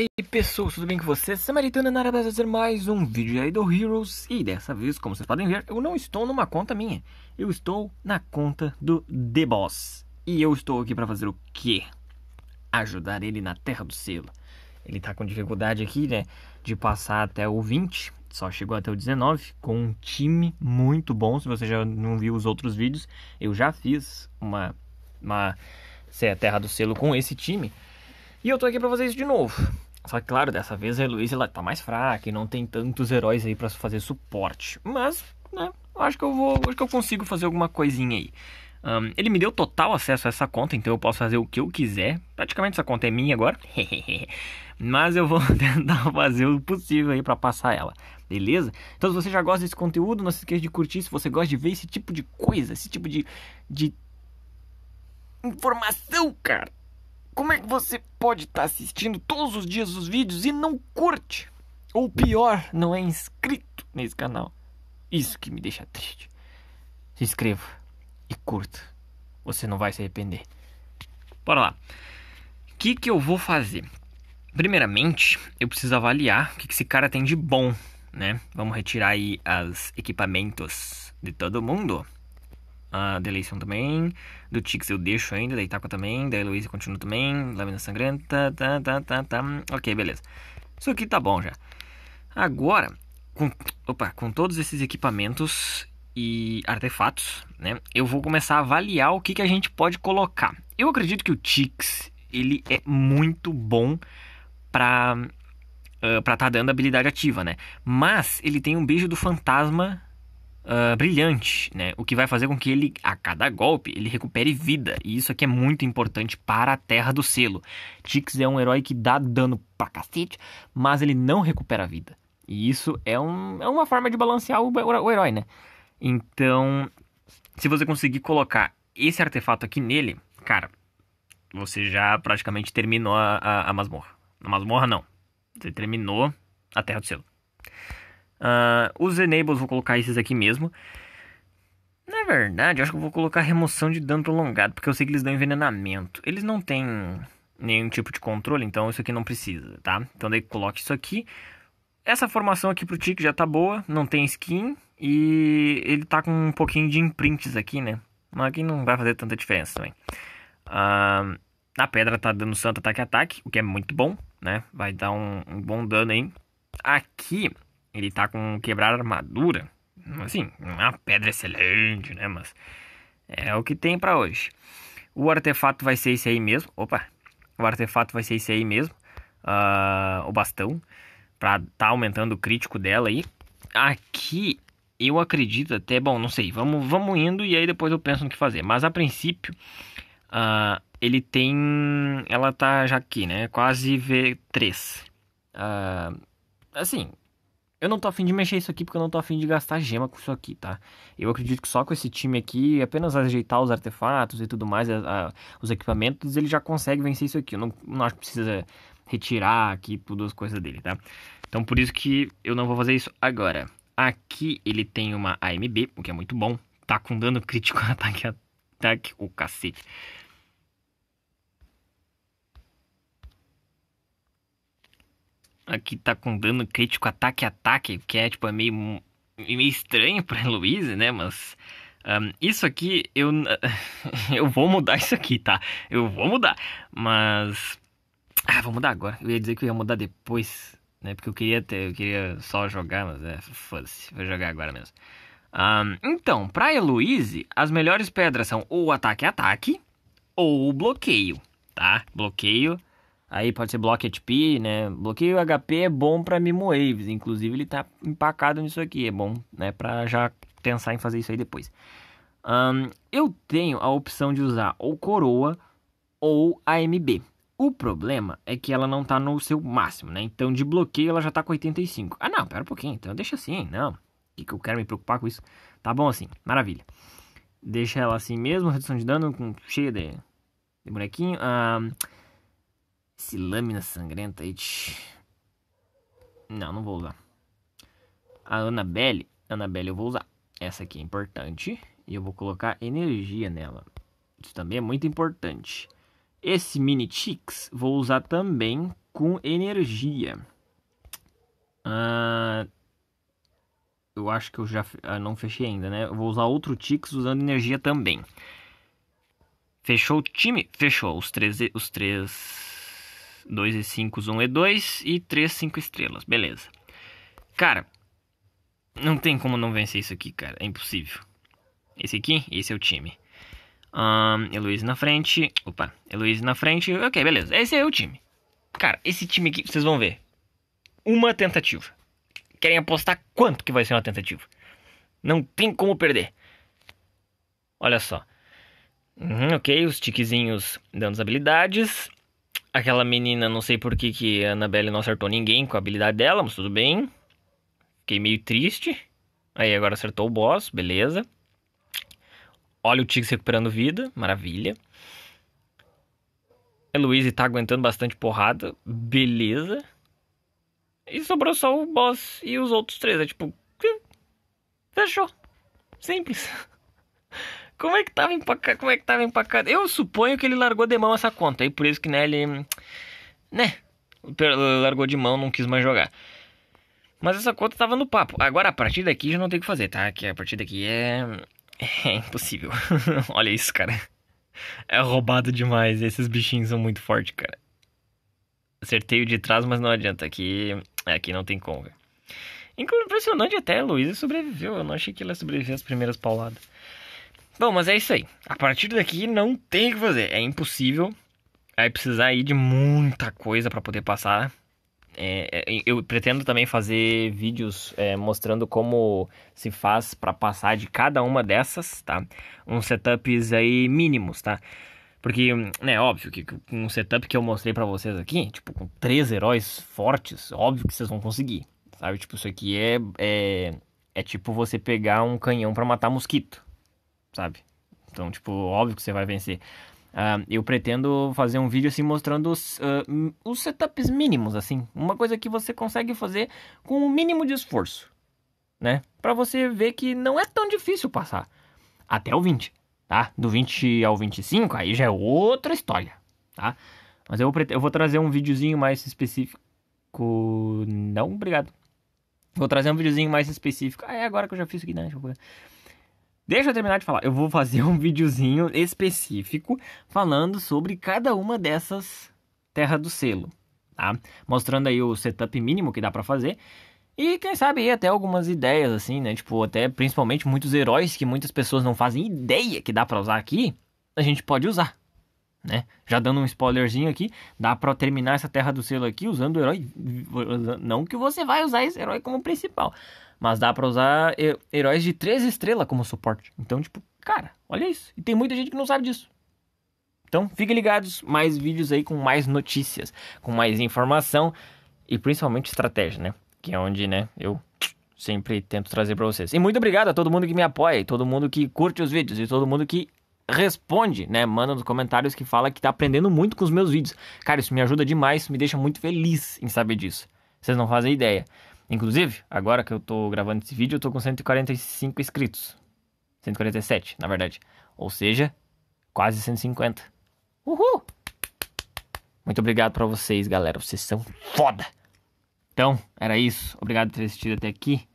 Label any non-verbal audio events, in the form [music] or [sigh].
E aí tudo bem com vocês? Samaritana na para fazer mais um vídeo aí do Heroes E dessa vez, como vocês podem ver, eu não estou numa conta minha Eu estou na conta do The Boss E eu estou aqui para fazer o quê? Ajudar ele na Terra do Selo Ele tá com dificuldade aqui, né? De passar até o 20 Só chegou até o 19 Com um time muito bom Se você já não viu os outros vídeos Eu já fiz uma... uma... Ser a Terra do Selo com esse time e eu tô aqui para fazer isso de novo. Só que, claro, dessa vez a Heloísa ela tá mais fraca e não tem tantos heróis aí para fazer suporte. Mas, né, acho que eu vou. Acho que eu consigo fazer alguma coisinha aí. Um, ele me deu total acesso a essa conta, então eu posso fazer o que eu quiser. Praticamente essa conta é minha agora. [laughs] Mas eu vou [laughs] tentar fazer o possível aí para passar ela. Beleza? Então se você já gosta desse conteúdo, não se esqueça de curtir. Se você gosta de ver esse tipo de coisa, esse tipo de, de informação, cara como é que você pode estar tá assistindo todos os dias os vídeos e não curte? Ou pior, não é inscrito nesse canal? Isso que me deixa triste. Se inscreva e curta. Você não vai se arrepender. Bora lá. O que, que eu vou fazer? Primeiramente, eu preciso avaliar o que, que esse cara tem de bom, né? Vamos retirar aí os equipamentos de todo mundo a Deletion também. Do Tix eu deixo ainda, da Itaco também, da Heloísa continua também, Lâmina Sangrenta, tá, tá, tá, tá. Ok, beleza. Isso aqui tá bom já. Agora, com, opa, com todos esses equipamentos e artefatos, né? Eu vou começar a avaliar o que, que a gente pode colocar. Eu acredito que o Tix, ele é muito bom pra... Uh, pra tá dando habilidade ativa, né? Mas ele tem um beijo do fantasma uh, brilhante, né? O que vai fazer com que ele, a cada golpe, ele recupere vida. E isso aqui é muito importante para a Terra do Selo. Tix é um herói que dá dano pra cacete, mas ele não recupera vida. E isso é, um, é uma forma de balancear o, o herói, né? Então, se você conseguir colocar esse artefato aqui nele, cara, você já praticamente terminou a, a, a masmorra. A masmorra não. Você terminou a Terra do Selo. Uh, os enables vou colocar esses aqui mesmo. Na verdade, eu acho que eu vou colocar remoção de dano prolongado, porque eu sei que eles dão envenenamento. Eles não têm nenhum tipo de controle, então isso aqui não precisa, tá? Então daí coloque isso aqui. Essa formação aqui pro Tick já tá boa, não tem skin e ele tá com um pouquinho de imprints aqui, né? Mas aqui não vai fazer tanta diferença também. Ah, a pedra tá dando santo ataque-ataque, o que é muito bom, né? Vai dar um, um bom dano aí. Aqui ele tá com quebrar armadura. Assim, não é uma pedra excelente, né? Mas é o que tem para hoje. O artefato vai ser esse aí mesmo. Opa! O artefato vai ser esse aí mesmo. Uh, o bastão. Pra tá aumentando o crítico dela aí. Aqui eu acredito até. Bom, não sei. Vamos, vamos indo e aí depois eu penso no que fazer. Mas a princípio. Uh, ele tem. Ela tá já aqui, né? Quase V3. Uh, ah, assim, eu não tô afim de mexer isso aqui porque eu não tô afim de gastar gema com isso aqui, tá? Eu acredito que só com esse time aqui, apenas ajeitar os artefatos e tudo mais, a, a, os equipamentos, ele já consegue vencer isso aqui. Eu não, não acho que precisa retirar aqui tudo as coisas dele, tá? Então por isso que eu não vou fazer isso agora. Aqui ele tem uma AMB, o que é muito bom. Tá com dano crítico, [laughs] ataque, ataque, o oh, cacete. Aqui tá com dano crítico ataque-ataque, que é tipo é meio, meio estranho pra [laughs] Heloise, né? Mas um, isso aqui eu. [laughs] eu vou mudar isso aqui, tá? Eu vou mudar. Mas. Ah, vou mudar agora. Eu ia dizer que eu ia mudar depois, né? Porque eu queria ter. Eu queria só jogar, mas é. Foda-se. Vou jogar agora mesmo. Um, então, pra Heloise, as melhores pedras são ou ataque-ataque ou bloqueio, tá? Bloqueio Aí pode ser bloco HP, né? Bloqueio HP é bom para Mimo Waves, inclusive ele tá empacado nisso aqui, é bom, né, para já pensar em fazer isso aí depois. Um, eu tenho a opção de usar ou Coroa ou AMB. O problema é que ela não tá no seu máximo, né? Então de bloqueio ela já tá com 85. Ah, não, pera um pouquinho, então deixa assim, não. Que que eu quero me preocupar com isso? Tá bom assim, maravilha. Deixa ela assim mesmo, redução de dano com cheia de, de bonequinho. Um, esse lâmina sangrenta aí. Não, não vou usar. A Annabelle. Annabelle eu vou usar. Essa aqui é importante. E eu vou colocar energia nela. Isso também é muito importante. Esse mini ticks vou usar também com energia. Ah, eu acho que eu já ah, não fechei ainda, né? Eu vou usar outro Tix usando energia também. Fechou o time? Fechou. Os três, os três 2 e 5, 1 e 2 e 3, 5 estrelas, beleza. Cara, não tem como não vencer isso aqui, cara, é impossível. Esse aqui, esse é o time. Um, na frente, opa, Heloísa na frente, ok, beleza, esse é o time. Cara, esse time aqui, vocês vão ver, uma tentativa. Querem apostar quanto que vai ser uma tentativa? Não tem como perder. Olha só. Uhum, ok, os tiquezinhos dando as habilidades. Aquela menina, não sei por que, que a Annabelle não acertou ninguém com a habilidade dela, mas tudo bem. Fiquei meio triste. Aí agora acertou o boss, beleza. Olha o Tiggs recuperando vida, maravilha. Heloise tá aguentando bastante porrada, beleza. E sobrou só o boss e os outros três. É tipo. Hum, fechou. Simples. [laughs] Como é que tava empacado? Como é que tava empacado? Eu suponho que ele largou de mão essa conta. E por isso que, né, ele. Né? Largou de mão, não quis mais jogar. Mas essa conta tava no papo. Agora, a partir daqui já não tem o que fazer, tá? Que a partir daqui é. [laughs] É impossível. [laughs] Olha isso, cara. É roubado demais. Esses bichinhos são muito fortes, cara. Acertei o de trás, mas não adianta. Aqui, aqui não tem como, velho. Impressionante até, a Luísa sobreviveu. Eu não achei que ela ia sobreviver às primeiras pauladas. Bom, mas é isso aí. A partir daqui não tem o que fazer. É impossível. Vai precisar ir de muita coisa para poder passar. É, é, eu pretendo também fazer vídeos é, mostrando como se faz para passar de cada uma dessas, tá? Uns setups aí mínimos, tá? Porque, né, óbvio que com o setup que eu mostrei para vocês aqui, tipo, com três heróis fortes, óbvio que vocês vão conseguir, sabe? Tipo, isso aqui é, é, é tipo você pegar um canhão para matar mosquito sabe? Então, tipo, óbvio que você vai vencer. Uh, eu pretendo fazer um vídeo assim mostrando os, uh, os setups mínimos, assim. Uma coisa que você consegue fazer com o um mínimo de esforço, né? Pra você ver que não é tão difícil passar. Até o 20, tá? Do 20 ao 25, aí já é outra história, tá? Mas eu, eu vou trazer um videozinho mais específico. Não, obrigado. Vou trazer um videozinho mais específico. Ah, é agora que eu já fiz isso aqui, né? Deixa eu ver. Deixa eu terminar de falar. Eu vou fazer [laughs] um videozinho específico falando sobre cada uma dessas Terra do Selo, tá? Mostrando aí o setup mínimo que dá para fazer. E quem sabe aí até algumas ideias assim, né? Tipo, até principalmente muitos heróis que muitas pessoas não fazem ideia que dá para usar aqui, a gente pode usar. Né? Já dando um spoilerzinho aqui, dá para terminar essa Terra do Selo aqui usando o herói. Não que você vai usar esse herói como principal, mas dá para usar heróis de três estrelas como suporte. Então, tipo, cara, olha isso. E tem muita gente que não sabe disso. Então, fiquem ligados, mais vídeos aí com mais notícias, com mais informação e principalmente estratégia, né? Que é onde, né, eu sempre tento trazer para vocês. E muito obrigado a todo mundo que me apoia, todo mundo que curte os vídeos e todo mundo que responde, né? Manda nos comentários que fala que tá aprendendo muito com os meus vídeos. Cara, isso me ajuda demais, me deixa muito feliz em saber disso. Vocês não fazem ideia. Inclusive, agora que eu tô gravando esse vídeo, eu tô com 145 inscritos. 147, na verdade. Ou seja, quase 150. Uhul! Muito obrigado para vocês, galera. Vocês são foda! Então, era isso. Obrigado por ter assistido até aqui.